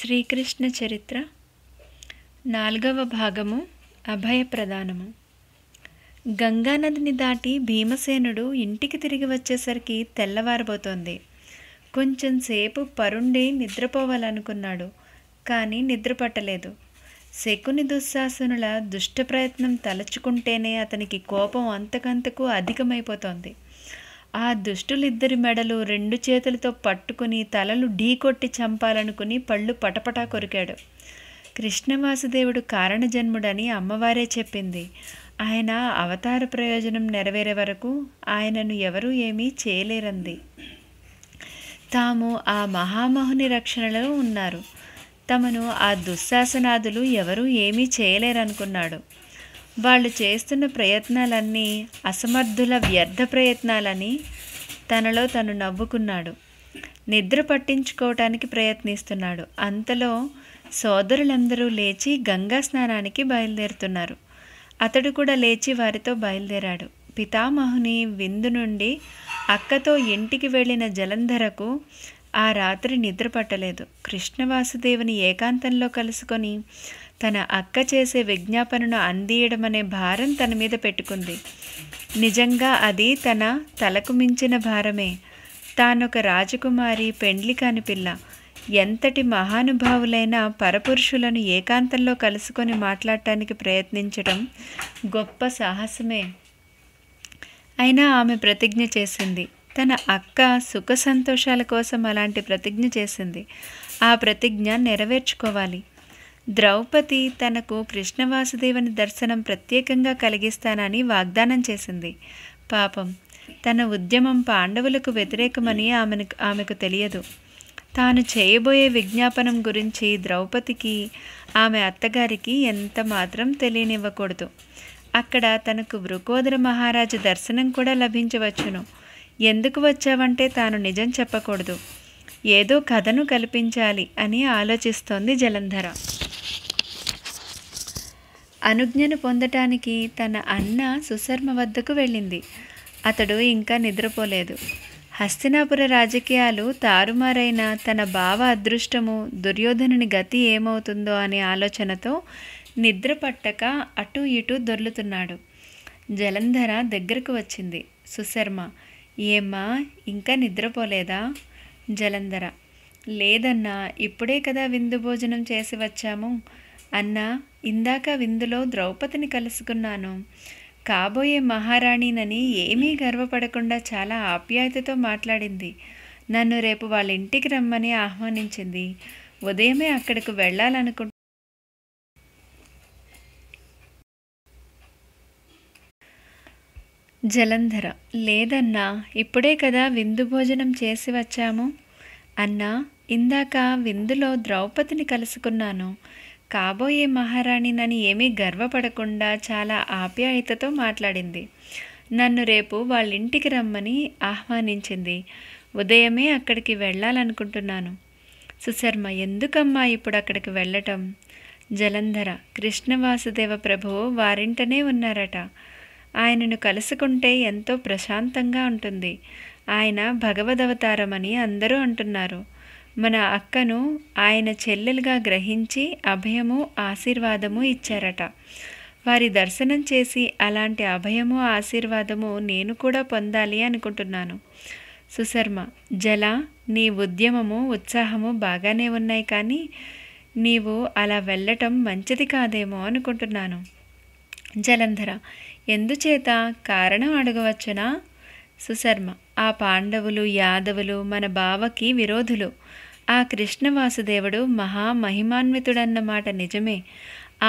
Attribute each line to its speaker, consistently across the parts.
Speaker 1: శ్రీకృష్ణ చరిత్ర నాలుగవ భాగము అభయ గంగానదిని దాటి భీమసేనుడు ఇంటికి తిరిగి వచ్చేసరికి తెల్లవారబోతోంది కొంచెంసేపు పరుండి నిద్రపోవాలనుకున్నాడు కానీ నిద్రపట్టలేదు శకుని దుశ్శాసనుల దుష్ట ప్రయత్నం తలచుకుంటేనే అతనికి కోపం అంతకంతకు అధికమైపోతోంది ఆ దుష్టులిద్దరి మెడలు రెండు చేతులతో పట్టుకుని తలలు ఢీకొట్టి చంపాలనుకుని పళ్ళు పటపటా కొరికాడు కృష్ణవాసుదేవుడు కారణజన్ముడని అమ్మవారే చెప్పింది ఆయన అవతార ప్రయోజనం నెరవేరే వరకు ఆయనను ఎవరూ ఏమీ చేయలేరంది తాము ఆ మహామహుని రక్షణలో ఉన్నారు తమను ఆ దుశ్శాసనాదులు ఎవరూ ఏమీ చేయలేరనుకున్నాడు వాళ్ళు చేస్తున్న ప్రయత్నాలన్నీ అసమర్థుల వ్యర్థ ప్రయత్నాలని తనలో తను నవ్వుకున్నాడు నిద్ర పట్టించుకోవటానికి ప్రయత్నిస్తున్నాడు అంతలో సోదరులందరూ లేచి గంగా స్నానానికి బయలుదేరుతున్నారు అతడు కూడా లేచి వారితో బయలుదేరాడు పితామహుని విందు నుండి అక్కతో ఇంటికి వెళ్ళిన జలంధరకు ఆ రాత్రి నిద్ర పట్టలేదు కృష్ణవాసుదేవుని ఏకాంతంలో కలుసుకొని తన అక్క చేసే విజ్ఞాపనను అందియడం అనే భారం తన మీద పెట్టుకుంది నిజంగా అది తన తలకు మించిన భారమే తానొక రాజకుమారి పెండ్లి కాని పిల్ల ఎంతటి మహానుభావులైన పరపురుషులను ఏకాంతంలో కలుసుకొని మాట్లాడటానికి ప్రయత్నించడం గొప్ప సాహసమే అయినా ఆమె ప్రతిజ్ఞ చేసింది తన అక్క సుఖ సంతోషాల కోసం అలాంటి ప్రతిజ్ఞ చేసింది ఆ ప్రతిజ్ఞ నెరవేర్చుకోవాలి ద్రౌపది తనకు కృష్ణవాసుదేవుని దర్శనం ప్రత్యేకంగా కలిగిస్తానని వాగ్దానం చేసింది పాపం తన ఉద్యమం పాండవులకు వ్యతిరేకమని ఆమెను ఆమెకు తెలియదు తాను చేయబోయే విజ్ఞాపనం గురించి ద్రౌపదికి ఆమె అత్తగారికి ఎంత మాత్రం తెలియనివ్వకూడదు అక్కడ తనకు వృకోదర మహారాజు దర్శనం కూడా లభించవచ్చును ఎందుకు వచ్చావంటే తాను నిజం చెప్పకూడదు ఏదో కథను కల్పించాలి అని ఆలోచిస్తోంది జలంధర అనుజ్ఞను పొందటానికి తన అన్న సుశర్మ వద్దకు వెళ్ళింది అతడు ఇంకా నిద్రపోలేదు హస్తినాపుర రాజకీయాలు తారుమారైన తన బావ అదృష్టము దుర్యోధనుని గతి ఏమవుతుందో అనే ఆలోచనతో నిద్ర పట్టక అటు ఇటు దొర్లుతున్నాడు జలంధర దగ్గరకు వచ్చింది సుశర్మ ఏమ్మా ఇంకా నిద్రపోలేదా జలంధర లేదన్నా ఇప్పుడే కదా విందు భోజనం చేసి వచ్చాము అన్నా ఇందాక విందులో ద్రౌపదిని కలుసుకున్నాను కాబోయే మహారాణినని ఏమీ గర్వపడకుండా చాలా ఆప్యాయతతో మాట్లాడింది నన్ను రేపు వాళ్ళ ఇంటికి రమ్మని ఆహ్వానించింది ఉదయమే అక్కడికి వెళ్ళాలనుకుంటు జలంధర లేదన్నా ఇప్పుడే కదా విందు భోజనం చేసి వచ్చాము అన్నా ఇందాక విందులో ద్రౌపదిని కలుసుకున్నాను కాబోయే మహారాణినని ఏమీ గర్వపడకుండా చాలా ఆప్యాయతతో మాట్లాడింది నన్ను రేపు వాళ్ళ ఇంటికి రమ్మని ఆహ్వానించింది ఉదయమే అక్కడికి వెళ్ళాలనుకుంటున్నాను సుశర్మ ఎందుకమ్మా ఇప్పుడు అక్కడికి వెళ్ళటం జలంధర కృష్ణవాసుదేవ ప్రభువు వారింటనే ఉన్నారట ఆయనను కలుసుకుంటే ఎంతో ప్రశాంతంగా ఉంటుంది ఆయన భగవదవతారమని అందరూ అంటున్నారు మన అక్కను ఆయన చెల్లెలుగా గ్రహించి అభయము ఆశీర్వాదము ఇచ్చారట వారి దర్శనం చేసి అలాంటి అభయము ఆశీర్వాదము నేను కూడా పొందాలి అనుకుంటున్నాను సుశర్మ జల నీ ఉద్యమము ఉత్సాహము బాగానే ఉన్నాయి కానీ నీవు అలా వెళ్ళటం మంచిది కాదేమో అనుకుంటున్నాను జలంధర ఎందుచేత కారణం అడగవచ్చునా సుశర్మ ఆ పాండవులు యాదవులు మన బావకి విరోధులు ఆ కృష్ణవాసుదేవుడు మహామహిమాన్వితుడన్న మాట నిజమే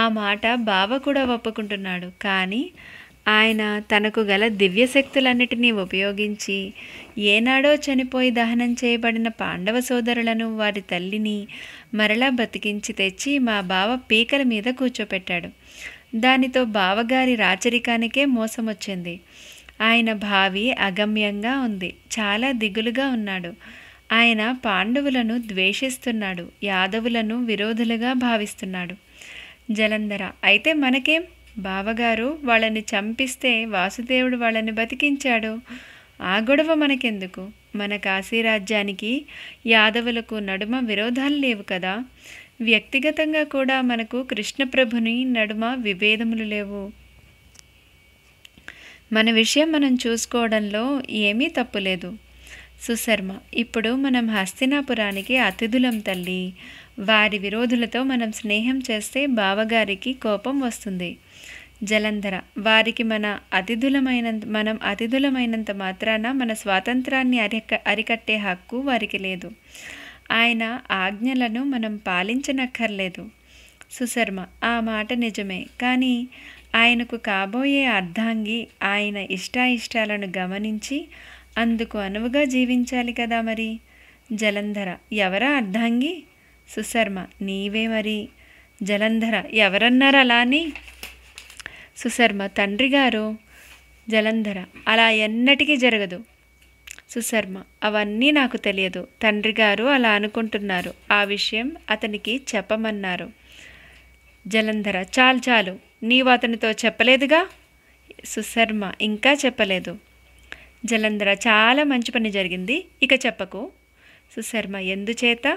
Speaker 1: ఆ మాట బావ కూడా ఒప్పుకుంటున్నాడు కానీ ఆయన తనకు గల దివ్యశక్తులన్నిటినీ ఉపయోగించి ఏనాడో చనిపోయి దహనం చేయబడిన పాండవ సోదరులను వారి తల్లిని మరలా బతికించి తెచ్చి మా బావ పీకల మీద కూర్చోపెట్టాడు దానితో బావగారి రాచరికానికే మోసం వచ్చింది ఆయన భావి అగమ్యంగా ఉంది చాలా దిగులుగా ఉన్నాడు ఆయన పాండవులను ద్వేషిస్తున్నాడు యాదవులను విరోధులుగా భావిస్తున్నాడు జలంధర అయితే మనకేం బావగారు వాళ్ళని చంపిస్తే వాసుదేవుడు వాళ్ళని బతికించాడు ఆ గొడవ మనకెందుకు మన కాశీరాజ్యానికి యాదవులకు నడుమ విరోధాలు లేవు కదా వ్యక్తిగతంగా కూడా మనకు కృష్ణప్రభుని నడుమ విభేదములు లేవు మన విషయం మనం చూసుకోవడంలో ఏమీ తప్పులేదు సుశర్మ ఇప్పుడు మనం హస్తినాపురానికి అతిథులం తల్లి వారి విరోధులతో మనం స్నేహం చేస్తే బావగారికి కోపం వస్తుంది జలంధర వారికి మన అతిథులమైన మనం అతిథులమైనంత మాత్రాన మన స్వాతంత్రాన్ని అరిక అరికట్టే హక్కు వారికి లేదు ఆయన ఆజ్ఞలను మనం పాలించనక్కర్లేదు సుశర్మ ఆ మాట నిజమే కానీ ఆయనకు కాబోయే అర్ధాంగి ఆయన ఇష్టాయిష్టాలను గమనించి అందుకు అనువుగా జీవించాలి కదా మరి జలంధర ఎవరా అర్ధాంగి సుశర్మ నీవే మరి జలంధర ఎవరన్నారు అలా అని సుశర్మ తండ్రి గారు జలంధర అలా ఎన్నటికీ జరగదు సుశర్మ అవన్నీ నాకు తెలియదు తండ్రి గారు అలా అనుకుంటున్నారు ఆ విషయం అతనికి చెప్పమన్నారు జలంధర చాలు చాలు నీవు అతనితో చెప్పలేదుగా సుశర్మ ఇంకా చెప్పలేదు జలంధర చాలా మంచి పని జరిగింది ఇక చెప్పకు సుశర్మ ఎందుచేత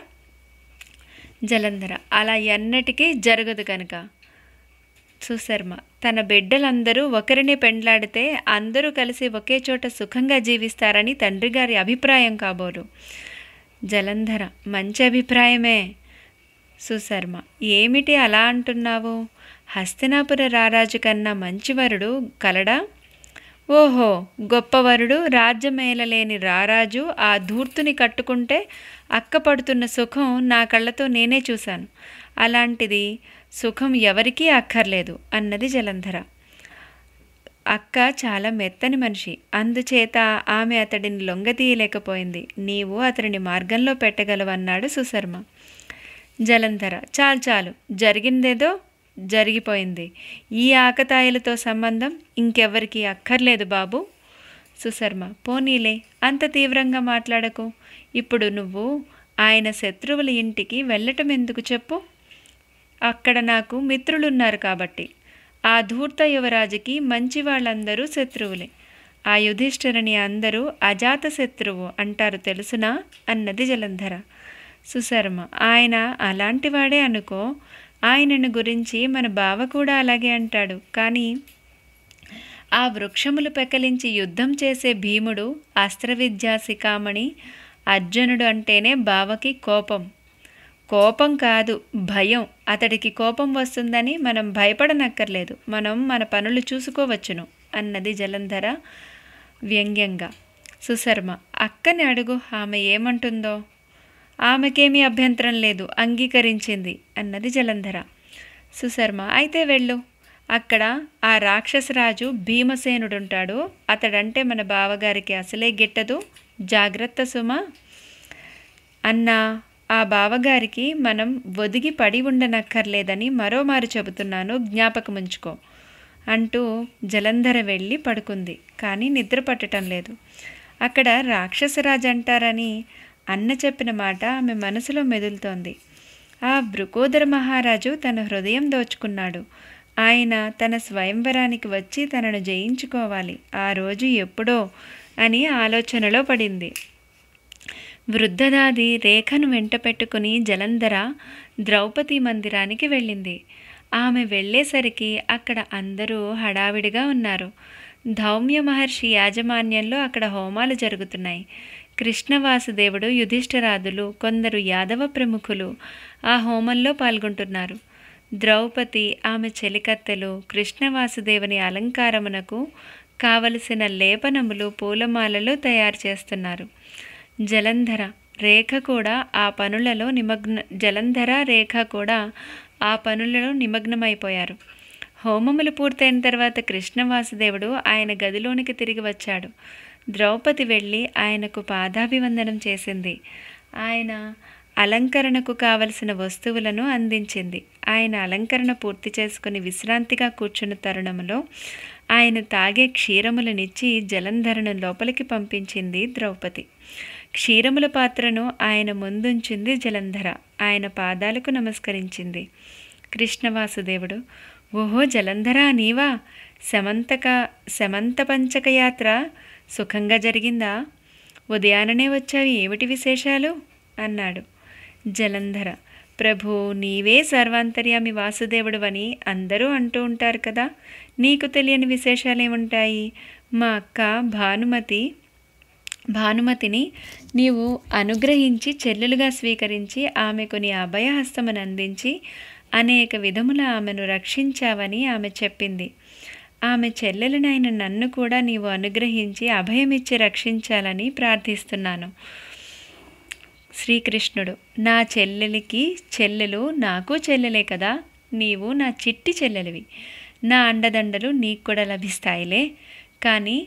Speaker 1: జలంధర అలా ఎన్నటికీ జరగదు కనుక సుశర్మ తన బిడ్డలందరూ ఒకరిని పెండ్లాడితే అందరూ కలిసి ఒకే చోట సుఖంగా జీవిస్తారని తండ్రి గారి అభిప్రాయం కాబోలు జలంధర మంచి అభిప్రాయమే సుశర్మ ఏమిటి అలా అంటున్నావు హస్తినాపుర రారాజు కన్నా మంచివరుడు కలడా ఓహో గొప్పవరుడు రాజ్యమేలలేని రారాజు ఆ ధూర్తుని కట్టుకుంటే అక్కపడుతున్న సుఖం నా కళ్ళతో నేనే చూశాను అలాంటిది సుఖం ఎవరికీ అక్కర్లేదు అన్నది జలంధర అక్క చాలా మెత్తని మనిషి అందుచేత ఆమె అతడిని లొంగతీయలేకపోయింది నీవు అతడిని మార్గంలో పెట్టగలవన్నాడు సుశర్మ జలంధర చాలు చాలు జరిగిందేదో జరిగిపోయింది ఈ ఆకతాయిలతో సంబంధం ఇంకెవ్వరికి అక్కర్లేదు బాబు సుశర్మ పోనీలే అంత తీవ్రంగా మాట్లాడకు ఇప్పుడు నువ్వు ఆయన శత్రువుల ఇంటికి వెళ్ళటం ఎందుకు చెప్పు అక్కడ నాకు మిత్రులున్నారు కాబట్టి ఆ ధూర్త యువరాజుకి మంచి వాళ్ళందరూ శత్రువులే ఆ యుధిష్ఠిరని అందరూ అజాత శత్రువు అంటారు తెలుసునా అన్నది జలంధర సుశర్మ ఆయన అలాంటివాడే అనుకో ఆయనను గురించి మన బావ కూడా అలాగే అంటాడు కానీ ఆ వృక్షములు పెకలించి యుద్ధం చేసే భీముడు అస్త్రవిద్యా శిఖామణి అర్జునుడు అంటేనే బావకి కోపం కోపం కాదు భయం అతడికి కోపం వస్తుందని మనం భయపడనక్కర్లేదు మనం మన పనులు చూసుకోవచ్చును అన్నది జలంధర వ్యంగ్యంగా సుశర్మ అక్కని అడుగు ఆమె ఏమంటుందో ఆమెకేమీ అభ్యంతరం లేదు అంగీకరించింది అన్నది జలంధర సుశర్మ అయితే వెళ్ళు అక్కడ ఆ రాక్షసరాజు భీమసేనుడుంటాడు అతడంటే మన బావగారికి అసలే గిట్టదు జాగ్రత్త సుమ అన్నా ఆ బావగారికి మనం ఒదిగి పడి ఉండనక్కర్లేదని మరోమారు చెబుతున్నాను జ్ఞాపకముంచుకో అంటూ జలంధర వెళ్ళి పడుకుంది కానీ నిద్ర పట్టడం లేదు అక్కడ రాక్షసరాజు అంటారని అన్న చెప్పిన మాట ఆమె మనసులో మెదులుతోంది ఆ భృకోదర మహారాజు తన హృదయం దోచుకున్నాడు ఆయన తన స్వయంవరానికి వచ్చి తనను జయించుకోవాలి ఆ రోజు ఎప్పుడో అని ఆలోచనలో పడింది వృద్ధదాది రేఖను వెంట పెట్టుకుని జలంధర ద్రౌపది మందిరానికి వెళ్ళింది ఆమె వెళ్ళేసరికి అక్కడ అందరూ హడావిడిగా ఉన్నారు ధౌమ్య మహర్షి యాజమాన్యంలో అక్కడ హోమాలు జరుగుతున్నాయి కృష్ణవాసుదేవుడు యుధిష్ఠరాదులు కొందరు యాదవ ప్రముఖులు ఆ హోమంలో పాల్గొంటున్నారు ద్రౌపది ఆమె చెలికత్తెలు కృష్ణవాసుదేవుని అలంకారమునకు కావలసిన లేపనములు పూలమాలలో తయారు చేస్తున్నారు జలంధర రేఖ కూడా ఆ పనులలో నిమగ్న జలంధర రేఖ కూడా ఆ పనులలో నిమగ్నమైపోయారు హోమములు పూర్తయిన తర్వాత కృష్ణవాసుదేవుడు ఆయన గదిలోనికి తిరిగి వచ్చాడు ద్రౌపది వెళ్ళి ఆయనకు పాదాభివందనం చేసింది ఆయన అలంకరణకు కావలసిన వస్తువులను అందించింది ఆయన అలంకరణ పూర్తి చేసుకుని విశ్రాంతిగా కూర్చున్న తరుణంలో ఆయన తాగే క్షీరములనిచ్చి జలంధరను లోపలికి పంపించింది ద్రౌపది క్షీరముల పాత్రను ఆయన ముందుంచింది జలంధర ఆయన పాదాలకు నమస్కరించింది కృష్ణవాసుదేవుడు ఓహో జలంధర నీవా శమంతక శమంత పంచక యాత్ర సుఖంగా జరిగిందా ఉదయాననే వచ్చావి ఏమిటి విశేషాలు అన్నాడు జలంధర ప్రభు నీవే సర్వాంతర్యామి వాసుదేవుడు అని అందరూ అంటూ ఉంటారు కదా నీకు తెలియని విశేషాలేముంటాయి మా అక్క భానుమతి భానుమతిని నీవు అనుగ్రహించి చెల్లెలుగా స్వీకరించి ఆమెకు నీ అభయహస్తమును అందించి అనేక విధముల ఆమెను రక్షించావని ఆమె చెప్పింది ఆమె చెల్లెలనైన నన్ను కూడా నీవు అనుగ్రహించి అభయమిచ్చి రక్షించాలని ప్రార్థిస్తున్నాను శ్రీకృష్ణుడు నా చెల్లెలికి చెల్లెలు నాకు చెల్లెలే కదా నీవు నా చిట్టి చెల్లెలివి నా అండదండలు నీకు కూడా లభిస్తాయిలే కానీ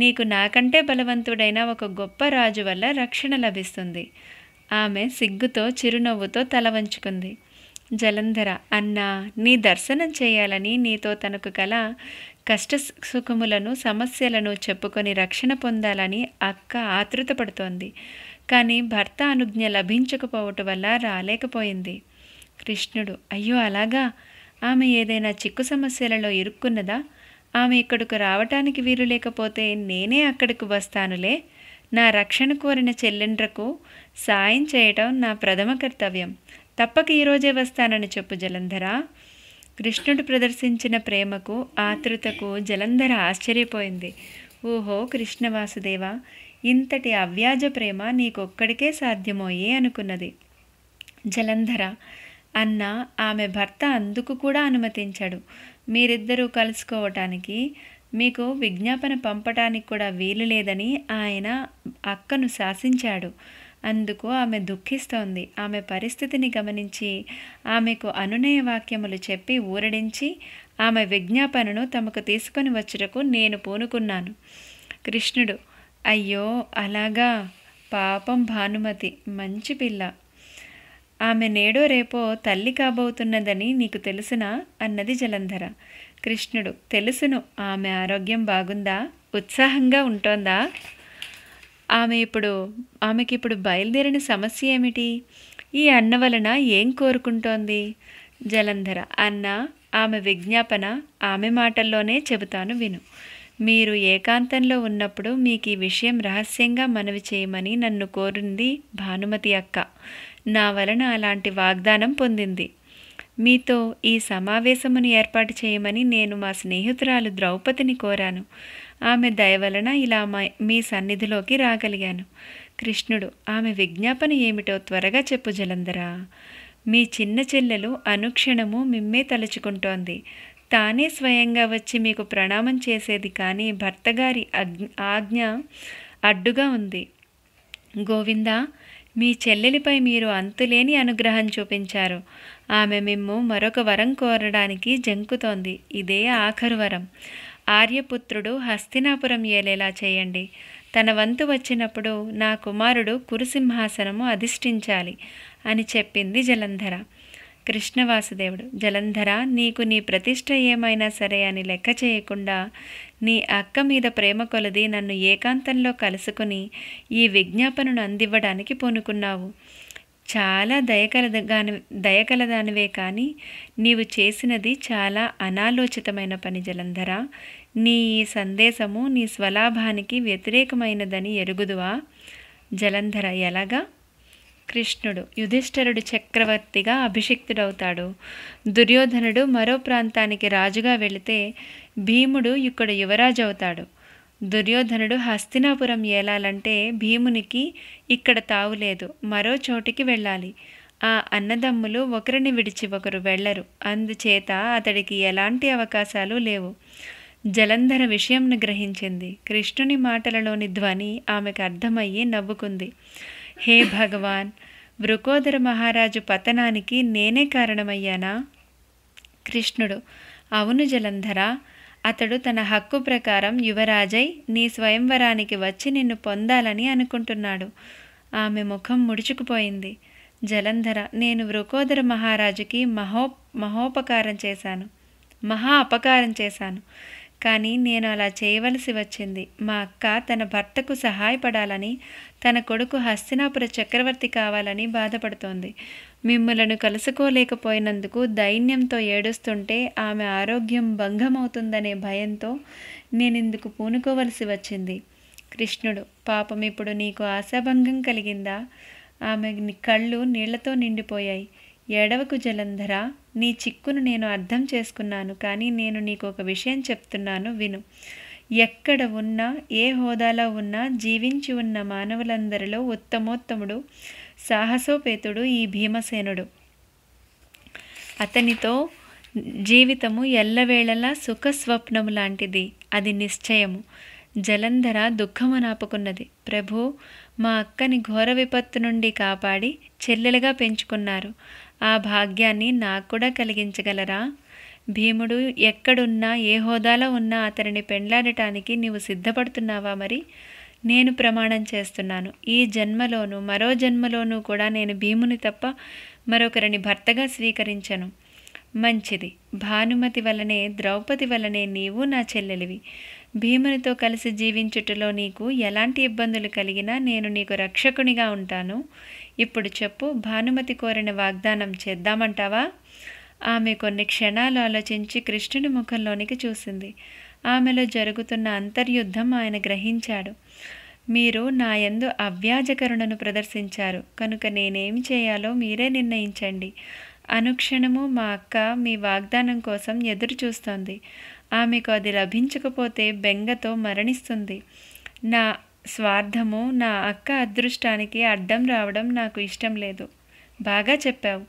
Speaker 1: నీకు నాకంటే బలవంతుడైన ఒక గొప్ప రాజు వల్ల రక్షణ లభిస్తుంది ఆమె సిగ్గుతో చిరునవ్వుతో తల వంచుకుంది జలంధర అన్నా నీ దర్శనం చేయాలని నీతో తనకు కల కష్ట సుఖములను సమస్యలను చెప్పుకొని రక్షణ పొందాలని అక్క ఆతృత పడుతోంది కానీ భర్త అనుజ్ఞ లభించకపోవటం వల్ల రాలేకపోయింది కృష్ణుడు అయ్యో అలాగా ఆమె ఏదైనా చిక్కు సమస్యలలో ఇరుక్కున్నదా ఆమె ఇక్కడకు రావటానికి వీలు లేకపోతే నేనే అక్కడికి వస్తానులే నా రక్షణ కోరిన చెల్లెండ్రకు సాయం చేయటం నా ప్రథమ కర్తవ్యం తప్పక ఈరోజే వస్తానని చెప్పు జలంధరా కృష్ణుడు ప్రదర్శించిన ప్రేమకు ఆతృతకు జలంధర ఆశ్చర్యపోయింది ఓహో కృష్ణవాసుదేవ ఇంతటి అవ్యాజ ప్రేమ నీకొక్కడికే సాధ్యమోయే అనుకున్నది జలంధర అన్న ఆమె భర్త అందుకు కూడా అనుమతించాడు మీరిద్దరూ కలుసుకోవటానికి మీకు విజ్ఞాపన పంపటానికి కూడా వీలు లేదని ఆయన అక్కను శాసించాడు అందుకు ఆమె దుఃఖిస్తోంది ఆమె పరిస్థితిని గమనించి ఆమెకు అనునయ వాక్యములు చెప్పి ఊరడించి ఆమె విజ్ఞాపనను తమకు తీసుకొని వచ్చుటకు నేను పూనుకున్నాను కృష్ణుడు అయ్యో అలాగా పాపం భానుమతి మంచి పిల్ల ఆమె నేడో రేపో తల్లి కాబోతున్నదని నీకు తెలుసునా అన్నది జలంధర కృష్ణుడు తెలుసును ఆమె ఆరోగ్యం బాగుందా ఉత్సాహంగా ఉంటోందా ఆమె ఇప్పుడు ఆమెకి ఇప్పుడు బయలుదేరిన సమస్య ఏమిటి ఈ అన్న వలన ఏం కోరుకుంటోంది జలంధర అన్న ఆమె విజ్ఞాపన ఆమె మాటల్లోనే చెబుతాను విను మీరు ఏకాంతంలో ఉన్నప్పుడు మీకు ఈ విషయం రహస్యంగా మనవి చేయమని నన్ను కోరింది భానుమతి అక్క నా వలన అలాంటి వాగ్దానం పొందింది మీతో ఈ సమావేశమును ఏర్పాటు చేయమని నేను మా స్నేహితురాలు ద్రౌపదిని కోరాను ఆమె దయ వలన ఇలా మీ సన్నిధిలోకి రాగలిగాను కృష్ణుడు ఆమె విజ్ఞాపన ఏమిటో త్వరగా చెప్పు జలంధరా మీ చిన్న చెల్లెలు అనుక్షణము మిమ్మే తలుచుకుంటోంది తానే స్వయంగా వచ్చి మీకు ప్రణామం చేసేది కానీ భర్తగారి ఆజ్ఞ అడ్డుగా ఉంది గోవింద మీ చెల్లెలిపై మీరు అంతులేని అనుగ్రహం చూపించారు ఆమె మిమ్ము మరొక వరం కోరడానికి జంకుతోంది ఇదే ఆఖరు వరం ఆర్యపుత్రుడు హస్తినాపురం ఏలేలా చేయండి తన వంతు వచ్చినప్పుడు నా కుమారుడు కురుసింహాసనము అధిష్ఠించాలి అని చెప్పింది జలంధర కృష్ణవాసుదేవుడు జలంధర నీకు నీ ప్రతిష్ట ఏమైనా సరే అని లెక్క చేయకుండా నీ అక్క మీద ప్రేమ కొలది నన్ను ఏకాంతంలో కలుసుకుని ఈ విజ్ఞాపనను అందివ్వడానికి పూనుకున్నావు చాలా దయకలదగాని దయకలదానివే కానీ నీవు చేసినది చాలా అనాలోచితమైన పని జలంధర నీ ఈ సందేశము నీ స్వలాభానికి వ్యతిరేకమైనదని ఎరుగుదువా జలంధర ఎలాగా కృష్ణుడు యుధిష్ఠరుడు చక్రవర్తిగా అభిషిక్తుడవుతాడు దుర్యోధనుడు మరో ప్రాంతానికి రాజుగా వెళితే భీముడు ఇక్కడ యువరాజు అవుతాడు దుర్యోధనుడు హస్తినాపురం ఏలాలంటే భీమునికి ఇక్కడ తావులేదు మరో చోటికి వెళ్ళాలి ఆ అన్నదమ్ములు ఒకరిని విడిచి ఒకరు వెళ్ళరు అందుచేత అతడికి ఎలాంటి అవకాశాలు లేవు జలంధర విషయంను గ్రహించింది కృష్ణుని మాటలలోని ధ్వని ఆమెకు అర్థమయ్యి నవ్వుకుంది హే భగవాన్ వృకోదర మహారాజు పతనానికి నేనే కారణమయ్యానా కృష్ణుడు అవును జలంధర అతడు తన హక్కు ప్రకారం యువరాజై నీ స్వయంవరానికి వచ్చి నిన్ను పొందాలని అనుకుంటున్నాడు ఆమె ముఖం ముడుచుకుపోయింది జలంధర నేను వృకోదర మహారాజుకి మహో మహోపకారం చేశాను మహా అపకారం చేశాను కానీ నేను అలా చేయవలసి వచ్చింది మా అక్క తన భర్తకు సహాయపడాలని తన కొడుకు హస్తినాపుర చక్రవర్తి కావాలని బాధపడుతోంది మిమ్మలను కలుసుకోలేకపోయినందుకు దైన్యంతో ఏడుస్తుంటే ఆమె ఆరోగ్యం భంగమవుతుందనే భయంతో నేనిందుకు పూనుకోవలసి వచ్చింది కృష్ణుడు పాపం ఇప్పుడు నీకు ఆశాభంగం కలిగిందా ఆమె కళ్ళు నీళ్లతో నిండిపోయాయి ఏడవకు జలంధర నీ చిక్కును నేను అర్థం చేసుకున్నాను కానీ నేను నీకు ఒక విషయం చెప్తున్నాను విను ఎక్కడ ఉన్నా ఏ హోదాలో ఉన్నా జీవించి ఉన్న మానవులందరిలో ఉత్తమోత్తముడు సాహసోపేతుడు ఈ భీమసేనుడు అతనితో జీవితము ఎల్లవేళలా సుఖస్వప్నము లాంటిది అది నిశ్చయము జలంధర దుఃఖము నాపుకున్నది ప్రభు మా అక్కని ఘోర విపత్తు నుండి కాపాడి చెల్లెలుగా పెంచుకున్నారు ఆ భాగ్యాన్ని నాకు కూడా కలిగించగలరా భీముడు ఎక్కడున్నా ఏ హోదాలో ఉన్నా అతనిని పెండ్లాడటానికి నీవు సిద్ధపడుతున్నావా మరి నేను ప్రమాణం చేస్తున్నాను ఈ జన్మలోనూ మరో జన్మలోనూ కూడా నేను భీముని తప్ప మరొకరిని భర్తగా స్వీకరించను మంచిది భానుమతి వలనే ద్రౌపది వలనే నీవు నా చెల్లెలివి భీమునితో కలిసి జీవించుటలో నీకు ఎలాంటి ఇబ్బందులు కలిగినా నేను నీకు రక్షకునిగా ఉంటాను ఇప్పుడు చెప్పు భానుమతి కోరిన వాగ్దానం చేద్దామంటావా ఆమె కొన్ని క్షణాలు ఆలోచించి కృష్ణుని ముఖంలోనికి చూసింది ఆమెలో జరుగుతున్న అంతర్యుద్ధం ఆయన గ్రహించాడు మీరు నా యందు అవ్యాజకరుణను ప్రదర్శించారు కనుక నేనేమి చేయాలో మీరే నిర్ణయించండి అనుక్షణము మా అక్క మీ వాగ్దానం కోసం ఎదురు చూస్తోంది ఆమెకు అది లభించకపోతే బెంగతో మరణిస్తుంది నా స్వార్థము నా అక్క అదృష్టానికి అడ్డం రావడం నాకు ఇష్టం లేదు బాగా చెప్పావు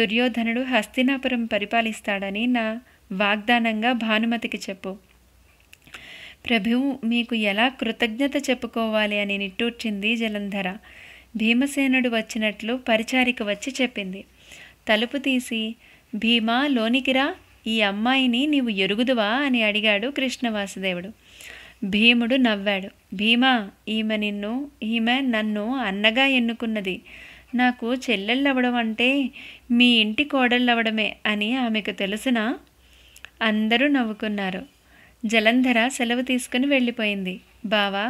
Speaker 1: దుర్యోధనుడు హస్తినాపురం పరిపాలిస్తాడని నా వాగ్దానంగా భానుమతికి చెప్పు ప్రభువు మీకు ఎలా కృతజ్ఞత చెప్పుకోవాలి అని నిట్టూర్చింది జలంధర భీమసేనుడు వచ్చినట్లు పరిచారిక వచ్చి చెప్పింది తలుపు తీసి భీమా లోనికిరా ఈ అమ్మాయిని నీవు ఎరుగుదువా అని అడిగాడు కృష్ణవాసుదేవుడు భీముడు నవ్వాడు భీమా ఈమె నిన్ను ఈమె నన్ను అన్నగా ఎన్నుకున్నది నాకు చెల్లెళ్ళవడం అంటే మీ ఇంటి కోడళ్ళవడమే అని ఆమెకు తెలుసునా అందరూ నవ్వుకున్నారు జలంధర సెలవు తీసుకుని వెళ్ళిపోయింది బావా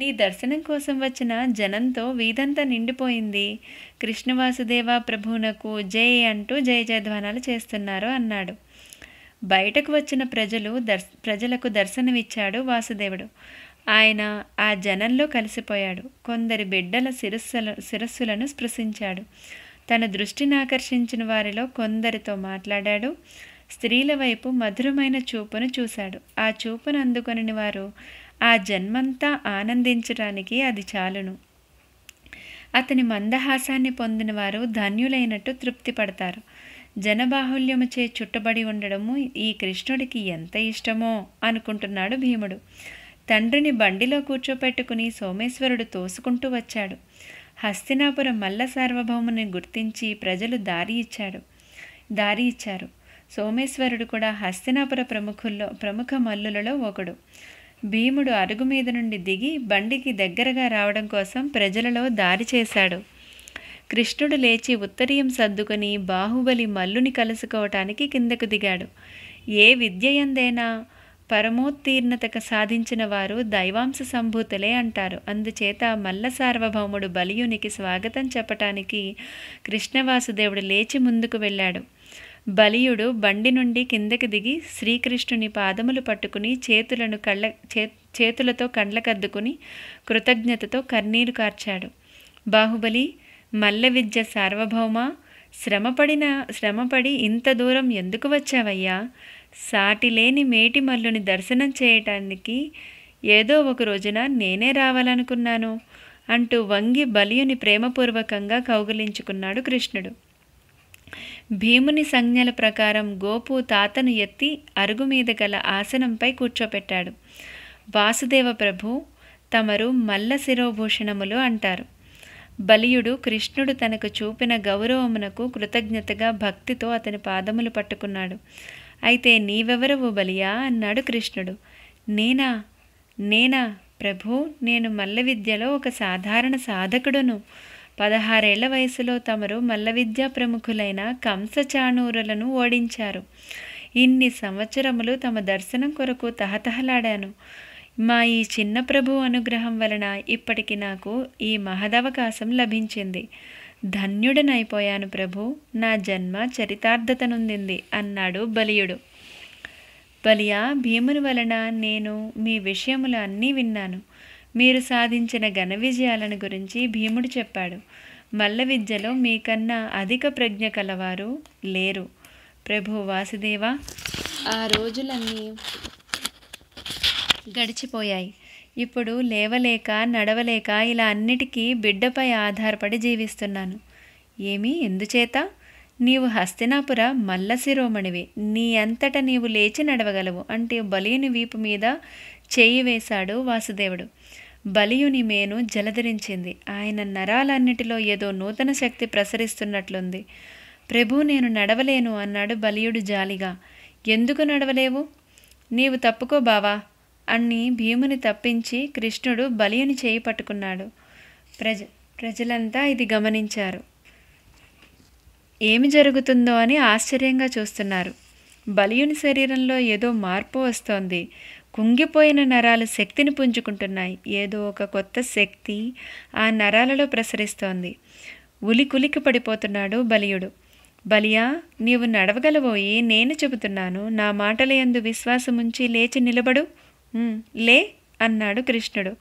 Speaker 1: నీ దర్శనం కోసం వచ్చిన జనంతో వీధంతా నిండిపోయింది కృష్ణవాసుదేవ ప్రభువునకు జై అంటూ జయ జయధ్వానాలు చేస్తున్నారు అన్నాడు బయటకు వచ్చిన ప్రజలు దర్శ ప్రజలకు దర్శనమిచ్చాడు వాసుదేవుడు ఆయన ఆ జనంలో కలిసిపోయాడు కొందరి బిడ్డల శిరస్సుల శిరస్సులను స్పృశించాడు తన దృష్టిని ఆకర్షించిన వారిలో కొందరితో మాట్లాడాడు స్త్రీల వైపు మధురమైన చూపును చూశాడు ఆ చూపును అందుకొని వారు ఆ జన్మంతా ఆనందించడానికి అది చాలును అతని మందహాసాన్ని పొందిన వారు ధన్యులైనట్టు తృప్తి పడతారు జనబాహుల్యముచే చుట్టబడి ఉండడము ఈ కృష్ణుడికి ఎంత ఇష్టమో అనుకుంటున్నాడు భీముడు తండ్రిని బండిలో కూర్చోపెట్టుకుని సోమేశ్వరుడు తోసుకుంటూ వచ్చాడు హస్తినాపురం మల్ల సార్వభౌముని గుర్తించి ప్రజలు దారి ఇచ్చాడు దారి ఇచ్చారు సోమేశ్వరుడు కూడా హస్తినాపుర ప్రముఖుల్లో ప్రముఖ మల్లులలో ఒకడు భీముడు అరుగు మీద నుండి దిగి బండికి దగ్గరగా రావడం కోసం ప్రజలలో దారి చేశాడు కృష్ణుడు లేచి ఉత్తరీయం సర్దుకొని బాహుబలి మల్లుని కలుసుకోవటానికి కిందకు దిగాడు ఏ విద్యయందైనా పరమోత్తీర్ణత సాధించిన వారు దైవాంశ సంభూతులే అంటారు అందుచేత మల్ల సార్వభౌముడు బలియునికి స్వాగతం చెప్పటానికి కృష్ణవాసుదేవుడు లేచి ముందుకు వెళ్ళాడు బలియుడు బండి నుండి కిందకి దిగి శ్రీకృష్ణుని పాదములు పట్టుకుని చేతులను కళ్ళ చే చేతులతో కండ్లకద్దుకుని కృతజ్ఞతతో కన్నీరు కార్చాడు బాహుబలి మల్ల విద్య సార్వభౌమ శ్రమపడిన శ్రమపడి ఇంత దూరం ఎందుకు వచ్చావయ్యా సాటిలేని మేటి మల్లుని దర్శనం చేయటానికి ఏదో ఒక రోజున నేనే రావాలనుకున్నాను అంటూ వంగి బలియుని ప్రేమపూర్వకంగా కౌగిలించుకున్నాడు కృష్ణుడు భీముని సంజ్ఞల ప్రకారం గోపు తాతను ఎత్తి అరుగు మీద గల ఆసనంపై కూర్చోపెట్టాడు వాసుదేవ ప్రభు తమరు మల్ల శిరోభూషణములు అంటారు బలియుడు కృష్ణుడు తనకు చూపిన గౌరవమునకు కృతజ్ఞతగా భక్తితో అతని పాదములు పట్టుకున్నాడు అయితే నీవెవరవు బలియా అన్నాడు కృష్ణుడు నేనా నేనా ప్రభు నేను మల్ల విద్యలో ఒక సాధారణ సాధకుడును పదహారేళ్ల వయసులో తమరు మల్లవిద్యా ప్రముఖులైన కంసచాణూరులను ఓడించారు ఇన్ని సంవత్సరములు తమ దర్శనం కొరకు తహతహలాడాను మా ఈ చిన్న ప్రభు అనుగ్రహం వలన ఇప్పటికి నాకు ఈ మహదవకాశం లభించింది ధన్యుడనైపోయాను ప్రభు నా జన్మ చరితార్థతనుంది అన్నాడు బలియుడు బలియా భీముని వలన నేను మీ విషయములు అన్నీ విన్నాను మీరు సాధించిన ఘన విజయాలను గురించి భీముడు చెప్పాడు మల్ల విద్యలో మీకన్నా అధిక ప్రజ్ఞ కలవారు లేరు ప్రభు వాసుదేవ ఆ రోజులన్నీ గడిచిపోయాయి ఇప్పుడు లేవలేక నడవలేక ఇలా అన్నిటికీ బిడ్డపై ఆధారపడి జీవిస్తున్నాను ఏమి ఎందుచేత నీవు హస్తినాపుర మల్ల శిరోమణివి నీ అంతట నీవు లేచి నడవగలవు అంటే బలియుని వీపు మీద చేయి వేశాడు వాసుదేవుడు బలియుని మేను జలధరించింది ఆయన నరాలన్నిటిలో ఏదో నూతన శక్తి ప్రసరిస్తున్నట్లుంది ప్రభు నేను నడవలేను అన్నాడు బలియుడు జాలిగా ఎందుకు నడవలేవు నీవు తప్పుకో బావా అన్ని భీముని తప్పించి కృష్ణుడు బలియుని చేయి పట్టుకున్నాడు ప్రజ ప్రజలంతా ఇది గమనించారు ఏమి జరుగుతుందో అని ఆశ్చర్యంగా చూస్తున్నారు బలియుని శరీరంలో ఏదో మార్పు వస్తోంది కుంగిపోయిన నరాలు శక్తిని పుంజుకుంటున్నాయి ఏదో ఒక కొత్త శక్తి ఆ నరాలలో ప్రసరిస్తోంది ఉలికులికి పడిపోతున్నాడు బలియుడు బలియా నీవు నడవగలవోయి నేను చెబుతున్నాను నా మాటల ఎందు విశ్వాసముంచి లేచి నిలబడు లే అన్నాడు కృష్ణుడు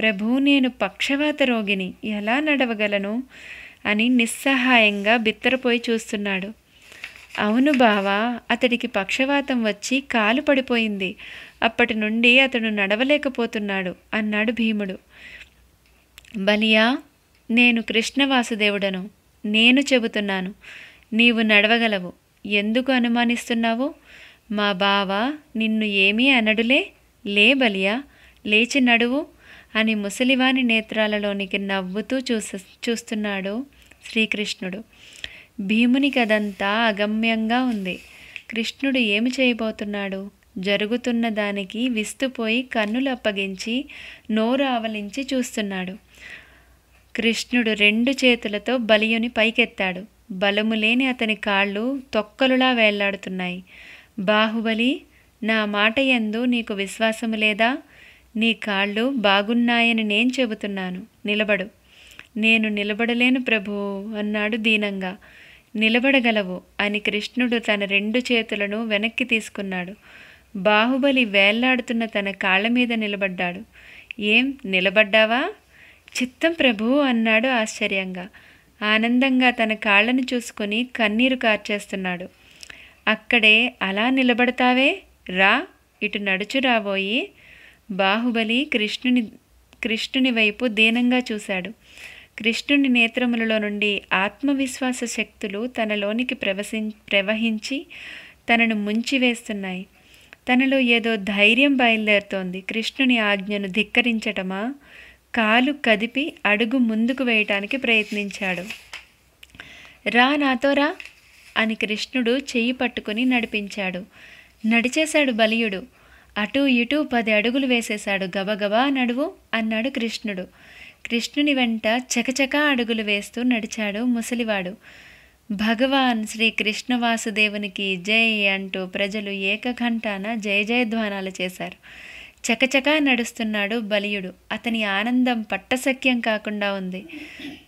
Speaker 1: ప్రభు నేను పక్షవాత రోగిని ఎలా నడవగలను అని నిస్సహాయంగా బిత్తరపోయి చూస్తున్నాడు అవును బావా అతడికి పక్షవాతం వచ్చి కాలు పడిపోయింది అప్పటి నుండి అతడు నడవలేకపోతున్నాడు అన్నాడు భీముడు బలియా నేను కృష్ణవాసుదేవుడను నేను చెబుతున్నాను నీవు నడవగలవు ఎందుకు అనుమానిస్తున్నావు మా బావ నిన్ను ఏమీ అనడులే లే బలియా లేచి నడువు అని ముసలివాని నేత్రాలలోనికి నవ్వుతూ చూస చూస్తున్నాడు శ్రీకృష్ణుడు భీమునికి అదంతా అగమ్యంగా ఉంది కృష్ణుడు ఏమి చేయబోతున్నాడు జరుగుతున్న దానికి విస్తుపోయి కన్నులు అప్పగించి నోరు ఆవలించి చూస్తున్నాడు కృష్ణుడు రెండు చేతులతో బలియుని పైకెత్తాడు బలము లేని అతని కాళ్ళు తొక్కలులా వేళ్లాడుతున్నాయి బాహుబలి నా మాట ఎందు నీకు విశ్వాసము లేదా నీ కాళ్ళు బాగున్నాయని నేను చెబుతున్నాను నిలబడు నేను నిలబడలేను ప్రభు అన్నాడు దీనంగా నిలబడగలవు అని కృష్ణుడు తన రెండు చేతులను వెనక్కి తీసుకున్నాడు బాహుబలి వేళ్లాడుతున్న తన కాళ్ళ మీద నిలబడ్డాడు ఏం నిలబడ్డావా చిత్తం ప్రభు అన్నాడు ఆశ్చర్యంగా ఆనందంగా తన కాళ్ళను చూసుకొని కన్నీరు కార్చేస్తున్నాడు అక్కడే అలా నిలబడతావే రా ఇటు నడుచు రాబోయి బాహుబలి కృష్ణుని కృష్ణుని వైపు దీనంగా చూశాడు కృష్ణుని నేత్రములలో నుండి ఆత్మవిశ్వాస శక్తులు తనలోనికి ప్రవసి ప్రవహించి తనను ముంచివేస్తున్నాయి తనలో ఏదో ధైర్యం బయలుదేరుతోంది కృష్ణుని ఆజ్ఞను ధిక్కరించటమా కాలు కదిపి అడుగు ముందుకు వేయటానికి ప్రయత్నించాడు రా నాతో రా అని కృష్ణుడు చెయ్యి పట్టుకుని నడిపించాడు నడిచేశాడు బలియుడు అటూ ఇటూ పది అడుగులు వేసేశాడు గబగబా నడువు అన్నాడు కృష్ణుడు కృష్ణుని వెంట చకచకా అడుగులు వేస్తూ నడిచాడు ముసలివాడు భగవాన్ శ్రీ కృష్ణ వాసుదేవునికి జై అంటూ ప్రజలు ఏకఘంటాన జయ జయధ్వానాలు చేశారు చకచకా నడుస్తున్నాడు బలియుడు అతని ఆనందం పట్టసఖ్యం కాకుండా ఉంది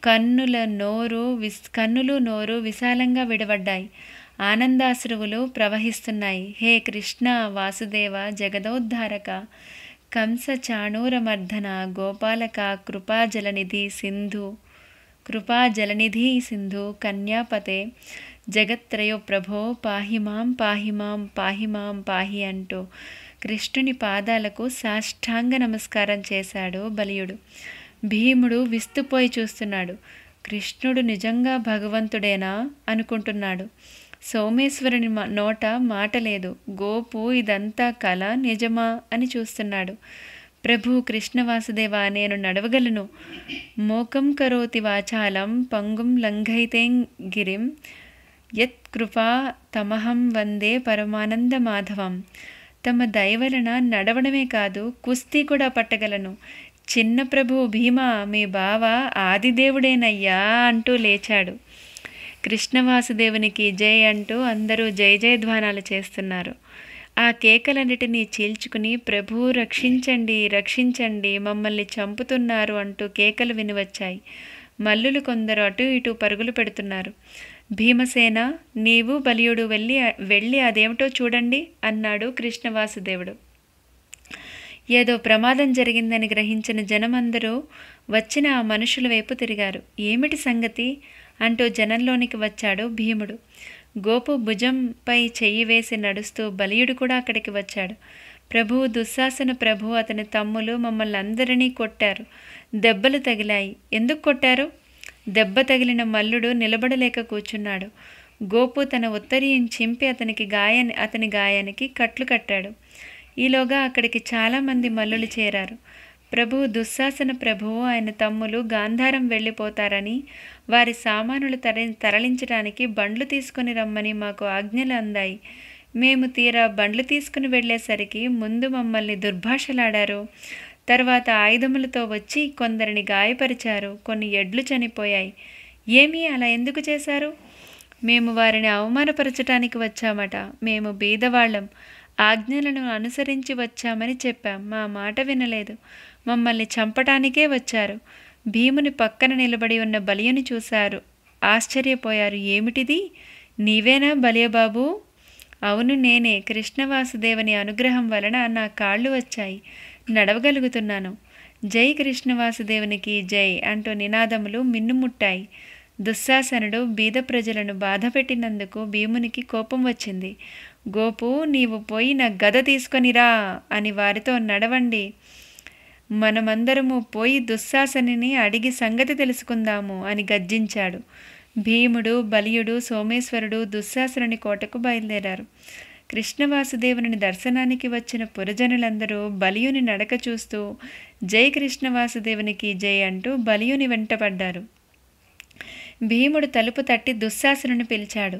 Speaker 1: కన్నుల నోరు విస్ కన్నులు నోరు విశాలంగా విడబడ్డాయి ఆనందాశ్రువులు ప్రవహిస్తున్నాయి హే కృష్ణ వాసుదేవ జగదోద్ధారక కంస చాణూరమర్ధన గోపాలక కృపాజలనిధి సింధు కృపా జలనిధి సింధు కన్యాపతే జగత్రయో ప్రభో పాహి మాం పాహి మాం పాహి మాం పాహి అంటూ కృష్ణుని పాదాలకు సాష్టాంగ నమస్కారం చేశాడు బలియుడు భీముడు విస్తుపోయి చూస్తున్నాడు కృష్ణుడు నిజంగా భగవంతుడేనా అనుకుంటున్నాడు సోమేశ్వరుని నోట మాట లేదు గోపు ఇదంతా కళ నిజమా అని చూస్తున్నాడు ప్రభు కృష్ణవాసుదేవ నేను నడవగలను మోకం కరోతి వాచాలం పంగుం లంఘైతేం గిరిం యత్కృపా తమహం వందే పరమానంద మాధవం తమ దయవలన నడవడమే కాదు కుస్తీ కూడా పట్టగలను చిన్న ప్రభు భీమా మీ బావ ఆదిదేవుడేనయ్యా అంటూ లేచాడు కృష్ణవాసుదేవునికి జై అంటూ అందరూ జయ జయధ్వానాలు చేస్తున్నారు ఆ కేకలన్నిటినీ చీల్చుకుని ప్రభు రక్షించండి రక్షించండి మమ్మల్ని చంపుతున్నారు అంటూ కేకలు వినివచ్చాయి మల్లులు కొందరు అటు ఇటు పరుగులు పెడుతున్నారు భీమసేన నీవు బలియుడు వెళ్ళి వెళ్ళి అదేమిటో చూడండి అన్నాడు కృష్ణవాసుదేవుడు ఏదో ప్రమాదం జరిగిందని గ్రహించిన జనమందరూ వచ్చిన ఆ మనుషుల వైపు తిరిగారు ఏమిటి సంగతి అంటూ జనంలోనికి వచ్చాడు భీముడు గోపు భుజంపై చెయ్యి వేసి నడుస్తూ బలియుడు కూడా అక్కడికి వచ్చాడు ప్రభువు దుశ్శాసన ప్రభు అతని తమ్ములు మమ్మల్ని అందరినీ కొట్టారు దెబ్బలు తగిలాయి ఎందుకు కొట్టారు దెబ్బ తగిలిన మల్లుడు నిలబడలేక కూర్చున్నాడు గోపు తన ఉత్తరీయం చింపి అతనికి గాయాన్ని అతని గాయానికి కట్లు కట్టాడు ఈలోగా అక్కడికి చాలామంది మల్లులు చేరారు ప్రభు దుశ్శాసన ప్రభువు ఆయన తమ్ములు గాంధారం వెళ్ళిపోతారని వారి సామానులు తర తరలించడానికి బండ్లు తీసుకుని రమ్మని మాకు ఆజ్ఞలు అందాయి మేము తీరా బండ్లు తీసుకుని వెళ్ళేసరికి ముందు మమ్మల్ని దుర్భాషలాడారు తర్వాత ఆయుధములతో వచ్చి కొందరిని గాయపరిచారు కొన్ని ఎడ్లు చనిపోయాయి ఏమీ అలా ఎందుకు చేశారు మేము వారిని అవమానపరచటానికి వచ్చామట మేము బీదవాళ్ళం ఆజ్ఞలను అనుసరించి వచ్చామని చెప్పాం మా మాట వినలేదు మమ్మల్ని చంపటానికే వచ్చారు భీముని పక్కన నిలబడి ఉన్న బలియను చూశారు ఆశ్చర్యపోయారు ఏమిటిది నీవేనా బలియబాబు అవును నేనే కృష్ణవాసుదేవుని అనుగ్రహం వలన నా కాళ్ళు వచ్చాయి నడవగలుగుతున్నాను జై కృష్ణవాసుదేవునికి జై అంటూ నినాదములు మిన్నుముట్టాయి దుశ్శాసనుడు బీద ప్రజలను బాధపెట్టినందుకు భీమునికి కోపం వచ్చింది గోపు నీవు పోయి నా గద తీసుకొనిరా అని వారితో నడవండి మనమందరము పోయి దుశ్శాసనిని అడిగి సంగతి తెలుసుకుందాము అని గర్జించాడు భీముడు బలియుడు సోమేశ్వరుడు దుశ్శాసనుని కోటకు బయలుదేరారు కృష్ణవాసుదేవుని దర్శనానికి వచ్చిన పురజనులందరూ బలియుని నడక చూస్తూ జై కృష్ణవాసుదేవునికి జై అంటూ బలియుని వెంటపడ్డారు భీముడు తలుపు తట్టి దుశ్శాసనుని పిలిచాడు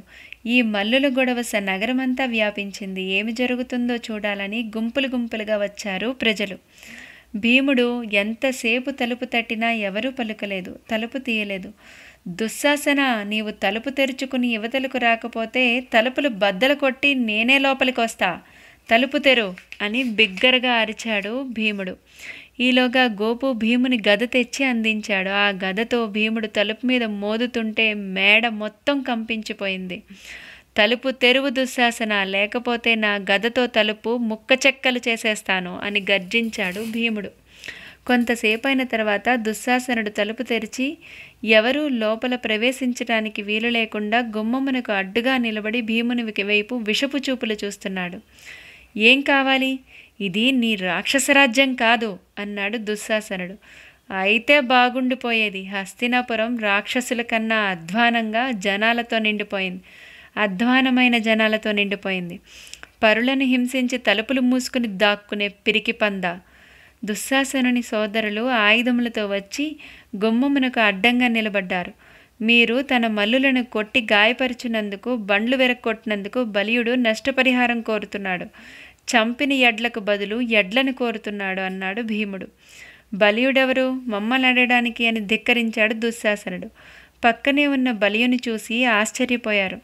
Speaker 1: ఈ మల్లుల గొడవ నగరమంతా వ్యాపించింది ఏమి జరుగుతుందో చూడాలని గుంపులు గుంపులుగా వచ్చారు ప్రజలు భీముడు ఎంతసేపు తలుపు తట్టినా ఎవరూ పలుకలేదు తలుపు తీయలేదు దుశ్శాసన నీవు తలుపు తెరుచుకుని యువతలకు రాకపోతే తలుపులు బద్దలు కొట్టి నేనే లోపలికి వస్తా తలుపు తెరు అని బిగ్గరగా అరిచాడు భీముడు ఈలోగా గోపు భీముని గద తెచ్చి అందించాడు ఆ గదతో భీముడు తలుపు మీద మోదుతుంటే మేడ మొత్తం కంపించిపోయింది తలుపు తెరువు దుశ్శాసన లేకపోతే నా గదతో తలుపు ముక్క చెక్కలు చేసేస్తాను అని గర్జించాడు భీముడు కొంతసేపైన తర్వాత దుశ్శాసనుడు తలుపు తెరిచి ఎవరూ లోపల ప్రవేశించడానికి వీలు లేకుండా గుమ్మమునకు అడ్డుగా నిలబడి భీముని వైపు విషపు చూపులు చూస్తున్నాడు ఏం కావాలి ఇది నీ రాక్షసరాజ్యం కాదు అన్నాడు దుశ్శాసనుడు అయితే బాగుండిపోయేది హస్తినాపురం రాక్షసుల కన్నా అధ్వానంగా జనాలతో నిండిపోయింది అధ్వానమైన జనాలతో నిండిపోయింది పరులను హింసించి తలుపులు మూసుకుని దాక్కునే పిరికి పంద దుశ్శాసనుని సోదరులు ఆయుధములతో వచ్చి గుమ్మమునకు అడ్డంగా నిలబడ్డారు మీరు తన మల్లులను కొట్టి గాయపరిచినందుకు బండ్లు వెరక్కొట్టినందుకు బలియుడు నష్టపరిహారం కోరుతున్నాడు చంపిన ఎడ్లకు బదులు ఎడ్లను కోరుతున్నాడు అన్నాడు భీముడు బలియుడెవరు మమ్మలడడానికి అని ధిక్కరించాడు దుశ్శాసనుడు పక్కనే ఉన్న బలియుని చూసి ఆశ్చర్యపోయారు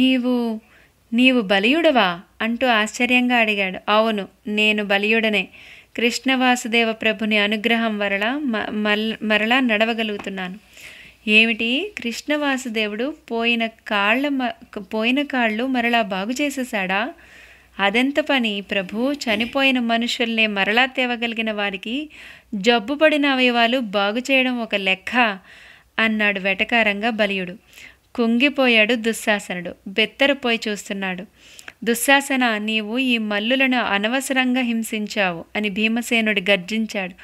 Speaker 1: నీవు నీవు బలియుడవా అంటూ ఆశ్చర్యంగా అడిగాడు అవును నేను బలియుడనే కృష్ణవాసుదేవ ప్రభుని అనుగ్రహం వరల మరలా నడవగలుగుతున్నాను ఏమిటి కృష్ణవాసుదేవుడు పోయిన కాళ్ళ పోయిన కాళ్ళు మరలా బాగు చేసేశాడా అదెంత పని ప్రభు చనిపోయిన మనుషుల్నే మరలా తేవగలిగిన వారికి జబ్బుపడిన అవయవాలు బాగు చేయడం ఒక లెక్క అన్నాడు వెటకారంగా బలియుడు కుంగిపోయాడు దుశ్శాసనుడు బెత్తరపోయి చూస్తున్నాడు దుశ్శాసన నీవు ఈ మల్లులను అనవసరంగా హింసించావు అని భీమసేనుడు గర్జించాడు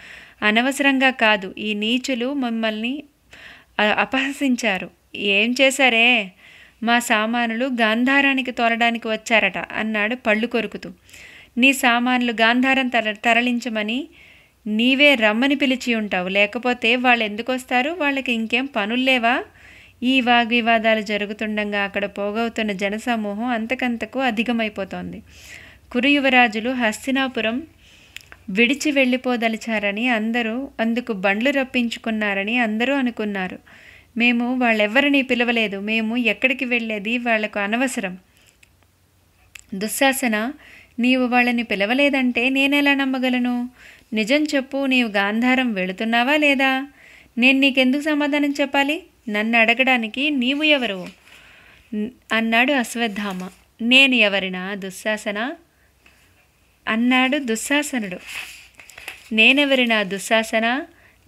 Speaker 1: అనవసరంగా కాదు ఈ నీచులు మమ్మల్ని అపహసించారు ఏం చేశారే మా సామానులు గాంధారానికి తోలడానికి వచ్చారట అన్నాడు పళ్ళు కొరుకుతూ నీ సామాన్లు గాంధారం తర తరలించమని నీవే రమ్మని పిలిచి ఉంటావు లేకపోతే వాళ్ళు ఎందుకు వస్తారు వాళ్ళకి ఇంకేం పనులు లేవా ఈ వాగ్వివాదాలు జరుగుతుండగా అక్కడ పోగవుతున్న జనసమూహం అంతకంతకు అధికమైపోతోంది కురుయువరాజులు హస్తినాపురం విడిచి వెళ్ళిపోదలిచారని అందరూ అందుకు బండ్లు రప్పించుకున్నారని అందరూ అనుకున్నారు మేము వాళ్ళెవ్వరిని పిలవలేదు మేము ఎక్కడికి వెళ్ళేది వాళ్లకు అనవసరం దుశ్శాసన నీవు వాళ్ళని పిలవలేదంటే నేనెలా నమ్మగలను నిజం చెప్పు నీవు గాంధారం వెళుతున్నావా లేదా నేను నీకెందుకు సమాధానం చెప్పాలి నన్ను అడగడానికి నీవు ఎవరు అన్నాడు అశ్వత్థామ నేను ఎవరినా దుశ్శాసన అన్నాడు దుశ్శాసనుడు నేనెవరినా దుశ్శాసన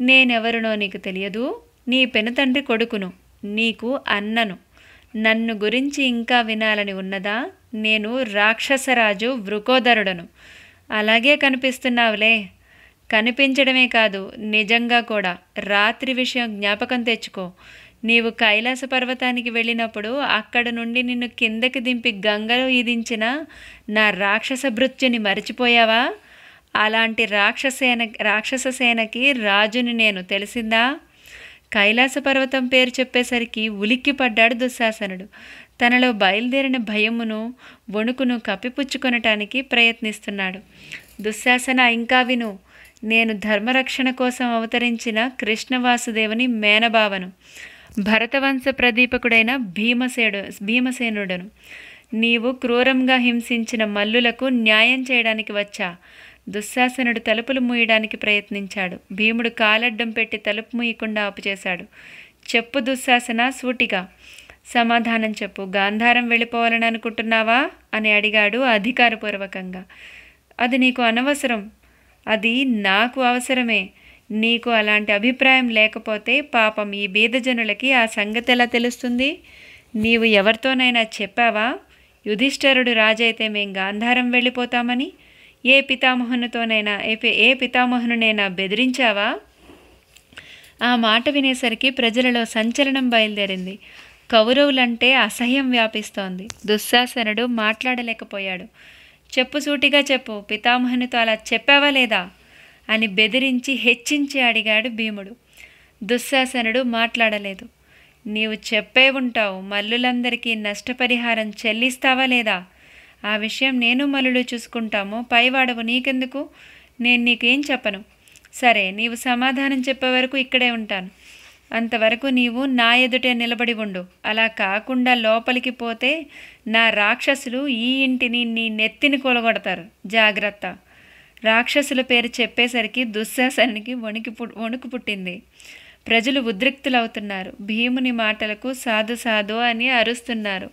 Speaker 1: నేనెవరినో నీకు తెలియదు నీ పెనుతండ్రి కొడుకును నీకు అన్నను నన్ను గురించి ఇంకా వినాలని ఉన్నదా నేను రాక్షసరాజు వృకోదరుడను అలాగే కనిపిస్తున్నావులే కనిపించడమే కాదు నిజంగా కూడా రాత్రి విషయం జ్ఞాపకం తెచ్చుకో నీవు కైలాస పర్వతానికి వెళ్ళినప్పుడు అక్కడ నుండి నిన్ను కిందకి దింపి గంగలో ఈదించిన నా రాక్షస భృత్యుని మరిచిపోయావా అలాంటి రాక్షసేన రాక్షస సేనకి రాజుని నేను తెలిసిందా కైలాస పర్వతం పేరు చెప్పేసరికి ఉలిక్కిపడ్డాడు దుశ్శాసనుడు తనలో బయలుదేరిన భయమును వణుకును కప్పిపుచ్చుకొనటానికి ప్రయత్నిస్తున్నాడు దుశ్శాసన ఇంకా విను నేను ధర్మరక్షణ కోసం అవతరించిన కృష్ణవాసుదేవుని మేనభావను భరతవంశ ప్రదీపకుడైన భీమసేడు భీమసేనుడను నీవు క్రూరంగా హింసించిన మల్లులకు న్యాయం చేయడానికి వచ్చా దుశ్శాసనుడు తలుపులు మూయడానికి ప్రయత్నించాడు భీముడు కాలడ్డం పెట్టి తలుపు మూయకుండా ఆపుచేశాడు చెప్పు దుశ్శాసన సూటిగా సమాధానం చెప్పు గాంధారం వెళ్ళిపోవాలని అనుకుంటున్నావా అని అడిగాడు అధికారపూర్వకంగా అది నీకు అనవసరం అది నాకు అవసరమే నీకు అలాంటి అభిప్రాయం లేకపోతే పాపం ఈ బీదజనులకి ఆ సంగతి ఎలా తెలుస్తుంది నీవు ఎవరితోనైనా చెప్పావా యుధిష్ఠరుడు రాజైతే మేం గాంధారం వెళ్ళిపోతామని ఏ పితామహునితోనైనా ఏ ఏ బెదిరించావా ఆ మాట వినేసరికి ప్రజలలో సంచలనం బయలుదేరింది కౌరవులంటే అసహ్యం వ్యాపిస్తోంది దుశ్శాసనుడు మాట్లాడలేకపోయాడు చెప్పు సూటిగా చెప్పు పితామహునితో అలా చెప్పావా లేదా అని బెదిరించి హెచ్చించి అడిగాడు భీముడు దుశ్శాసనుడు మాట్లాడలేదు నీవు చెప్పే ఉంటావు మల్లులందరికీ నష్టపరిహారం చెల్లిస్తావా లేదా ఆ విషయం నేను మల్లులు చూసుకుంటాము పైవాడవు నీకెందుకు నేను నీకేం చెప్పను సరే నీవు సమాధానం చెప్పే వరకు ఇక్కడే ఉంటాను అంతవరకు నీవు నా ఎదుటే నిలబడి ఉండు అలా కాకుండా లోపలికి పోతే నా రాక్షసులు ఈ ఇంటిని నీ నెత్తిని కొలగొడతారు జాగ్రత్త రాక్షసుల పేరు చెప్పేసరికి దుశ్శాసనికి వణికి పు వణుకు పుట్టింది ప్రజలు ఉద్రిక్తులవుతున్నారు భీముని మాటలకు సాధు సాధు అని అరుస్తున్నారు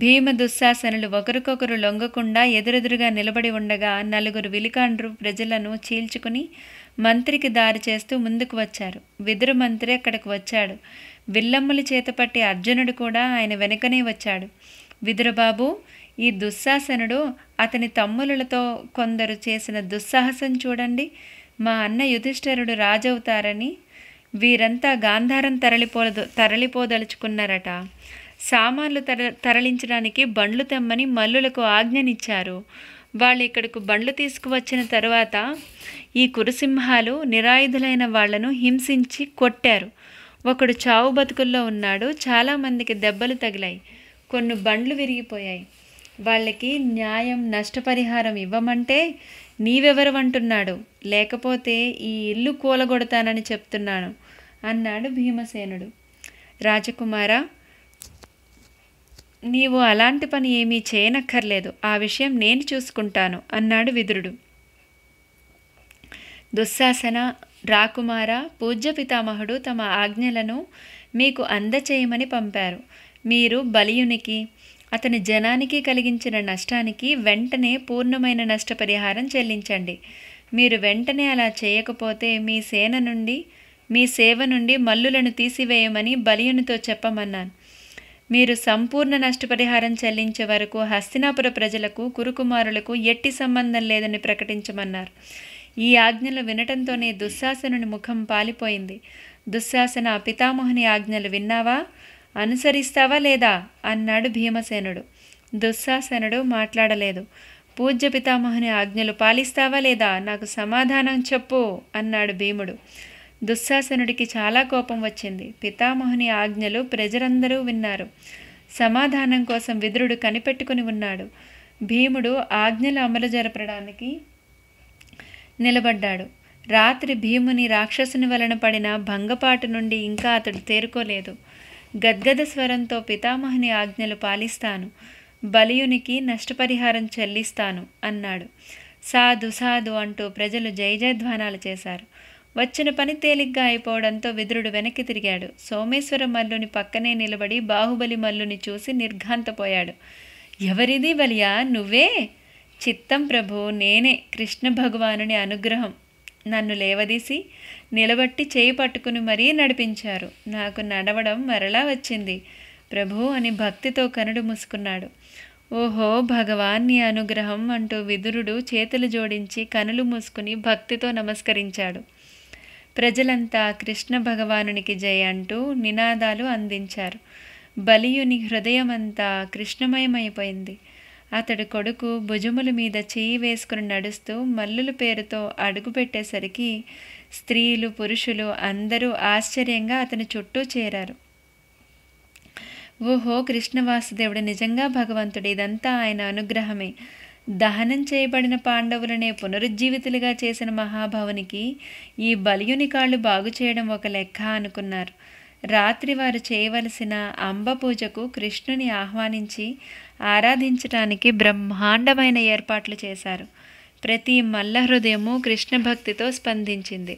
Speaker 1: భీమ దుశ్శాసనులు ఒకరికొకరు లొంగకుండా ఎదురెదురుగా నిలబడి ఉండగా నలుగురు విలికాండ్రు ప్రజలను చీల్చుకుని మంత్రికి దారి చేస్తూ ముందుకు వచ్చారు విదురు మంత్రి అక్కడికి వచ్చాడు విల్లమ్మలు చేతపట్టి అర్జునుడు కూడా ఆయన వెనుకనే వచ్చాడు విదురబాబు ఈ దుశ్శాసనుడు అతని తమ్ములతో కొందరు చేసిన దుస్సాహసం చూడండి మా అన్న యుధిష్ఠరుడు రాజవుతారని వీరంతా గాంధారం తరలిపోదు తరలిపోదలుచుకున్నారట సామాన్లు తర తరలించడానికి బండ్లు తెమ్మని మల్లులకు ఆజ్ఞనిచ్చారు వాళ్ళు ఇక్కడకు బండ్లు తీసుకువచ్చిన తరువాత ఈ కురుసింహాలు నిరాయుధులైన వాళ్లను హింసించి కొట్టారు ఒకడు చావు బతుకుల్లో ఉన్నాడు చాలామందికి దెబ్బలు తగిలాయి కొన్ని బండ్లు విరిగిపోయాయి వాళ్ళకి న్యాయం నష్టపరిహారం ఇవ్వమంటే నీవెవరు అంటున్నాడు లేకపోతే ఈ ఇల్లు కూలగొడతానని చెప్తున్నాను అన్నాడు భీమసేనుడు రాజకుమార నీవు అలాంటి పని ఏమీ చేయనక్కర్లేదు ఆ విషయం నేను చూసుకుంటాను అన్నాడు విదురుడు దుశ్శాసన రాకుమార పూజ్య పితామహుడు తమ ఆజ్ఞలను మీకు అందచేయమని పంపారు మీరు బలియునికి అతని జనానికి కలిగించిన నష్టానికి వెంటనే పూర్ణమైన నష్టపరిహారం చెల్లించండి మీరు వెంటనే అలా చేయకపోతే మీ సేన నుండి మీ సేవ నుండి మల్లులను తీసివేయమని బలియునితో చెప్పమన్నాను మీరు సంపూర్ణ నష్టపరిహారం చెల్లించే వరకు హస్తినాపుర ప్రజలకు కురుకుమారులకు ఎట్టి సంబంధం లేదని ప్రకటించమన్నారు ఈ ఆజ్ఞలు వినటంతోనే దుశ్శాసనుని ముఖం పాలిపోయింది దుశ్శాసన పితామోహని ఆజ్ఞలు విన్నావా అనుసరిస్తావా లేదా అన్నాడు భీమసేనుడు దుస్సాసనుడు మాట్లాడలేదు పూజ్య పితామహుని ఆజ్ఞలు పాలిస్తావా లేదా నాకు సమాధానం చెప్పు అన్నాడు భీముడు దుస్సాసనుడికి చాలా కోపం వచ్చింది పితామహుని ఆజ్ఞలు ప్రజలందరూ విన్నారు సమాధానం కోసం విదురుడు కనిపెట్టుకుని ఉన్నాడు భీముడు ఆజ్ఞలు అమలు జరపడానికి నిలబడ్డాడు రాత్రి భీముని రాక్షసుని వలన పడిన భంగపాటు నుండి ఇంకా అతడు తేరుకోలేదు గద్గద స్వరంతో పితామహుని ఆజ్ఞలు పాలిస్తాను బలియునికి నష్టపరిహారం చెల్లిస్తాను అన్నాడు సాధు సాధు అంటూ ప్రజలు జయజయధ్వానాలు చేశారు వచ్చిన పని తేలిగ్గా అయిపోవడంతో విదురుడు వెనక్కి తిరిగాడు సోమేశ్వర మల్లుని పక్కనే నిలబడి బాహుబలి మల్లుని చూసి నిర్ఘాంతపోయాడు ఎవరిది బలియా నువ్వే చిత్తం ప్రభు నేనే కృష్ణ భగవానుని అనుగ్రహం నన్ను లేవదీసి నిలబట్టి చేయి పట్టుకుని మరీ నడిపించారు నాకు నడవడం మరలా వచ్చింది ప్రభు అని భక్తితో కనుడు మూసుకున్నాడు ఓహో భగవాన్ నీ అనుగ్రహం అంటూ విదురుడు చేతులు జోడించి కనులు మూసుకుని భక్తితో నమస్కరించాడు ప్రజలంతా కృష్ణ భగవానునికి జయ అంటూ నినాదాలు అందించారు బలియుని హృదయమంతా కృష్ణమయమైపోయింది అతడి కొడుకు భుజముల మీద చేయి వేసుకుని నడుస్తూ మల్లుల పేరుతో అడుగుపెట్టేసరికి స్త్రీలు పురుషులు అందరూ ఆశ్చర్యంగా అతని చుట్టూ చేరారు ఓహో కృష్ణవాసుదేవుడు నిజంగా భగవంతుడు ఇదంతా ఆయన అనుగ్రహమే దహనం చేయబడిన పాండవులనే పునరుజ్జీవితులుగా చేసిన మహాభావునికి ఈ బలియుని కాళ్ళు బాగు చేయడం ఒక లెక్క అనుకున్నారు రాత్రి వారు చేయవలసిన అంబ పూజకు కృష్ణుని ఆహ్వానించి ఆరాధించటానికి బ్రహ్మాండమైన ఏర్పాట్లు చేశారు ప్రతి మల్ల హృదయము కృష్ణ భక్తితో స్పందించింది